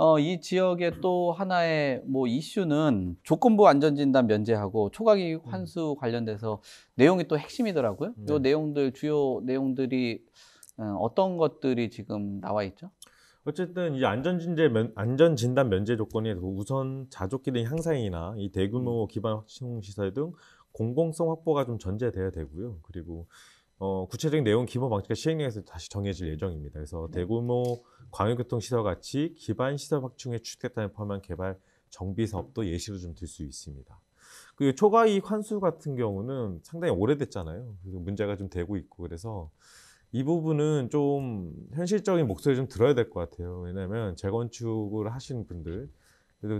어, 이 지역의 또 하나의 뭐 이슈는 조건부 안전진단 면제하고 초과기익 음. 환수 관련돼서 내용이 또 핵심이더라고요. 네. 요 내용들 주요 내용들이 어, 어떤 것들이 지금 나와 있죠? 어쨌든 이 안전진제 안전진단 면제 조건이 뭐 우선 자족기 등 향상이나 이 대규모 음. 기반 확충시설 등 공공성 확보가 좀 전제돼야 되고요. 그리고 어, 구체적인 내용 기본 방식과 시행령에서 다시 정해질 예정입니다. 그래서 네. 대규모 네. 광역교통시설 같이 기반시설 확충에 추진했다는 포함한 개발 정비 사업도 예시로 좀 들 수 있습니다. 그 초과이익 환수 같은 경우는 상당히 오래됐잖아요. 그래서 문제가 좀 되고 있고 그래서 이 부분은 좀 현실적인 목소리 좀 들어야 될 것 같아요. 왜냐하면 재건축을 하시는 분들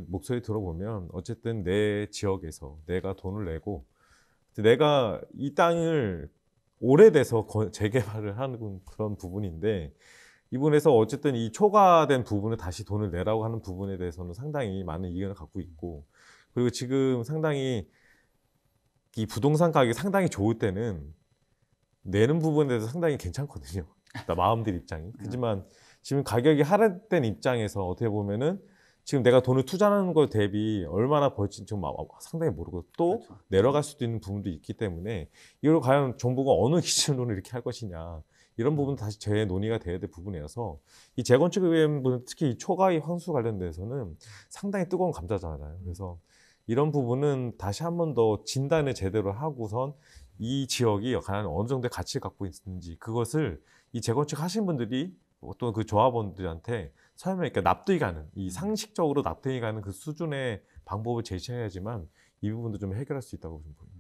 목소리 들어보면 어쨌든 내 지역에서 내가 돈을 내고 내가 이 땅을 오래돼서 재개발을 하는 그런 부분인데 이분에서 어쨌든 이 초과된 부분을 다시 돈을 내라고 하는 부분에 대해서는 상당히 많은 이견을 갖고 있고 그리고 지금 상당히 이 부동산 가격이 상당히 좋을 때는 내는 부분에 대해서 상당히 괜찮거든요. 마음들 입장이. 하지만 네. 지금 가격이 하락된 입장에서 어떻게 보면은 지금 내가 돈을 투자하는 거 대비 얼마나 벌지 지금 상당히 모르고 또 그렇죠. 내려갈 수도 있는 부분도 있기 때문에 이걸 과연 정부가 어느 기준으로 이렇게 할 것이냐 이런 부분 음. 다시 재 논의가 돼야 될 부분이어서 이 재건축에 의한 부분 특히 초과의 환수 관련돼서는 상당히 뜨거운 감자잖아요. 음. 그래서 이런 부분은 다시 한 번 더 진단을 제대로 하고선 이 지역이 과연 어느 정도의 가치를 갖고 있는지 그것을 이 재건축 하신 분들이 어떤 그 조합원들한테 설명, 그러니까 납득이 가는, 이 음. 상식적으로 납득이 가는 그 수준의 방법을 제시해야지만 이 부분도 좀 해결할 수 있다고 좀 보입니다.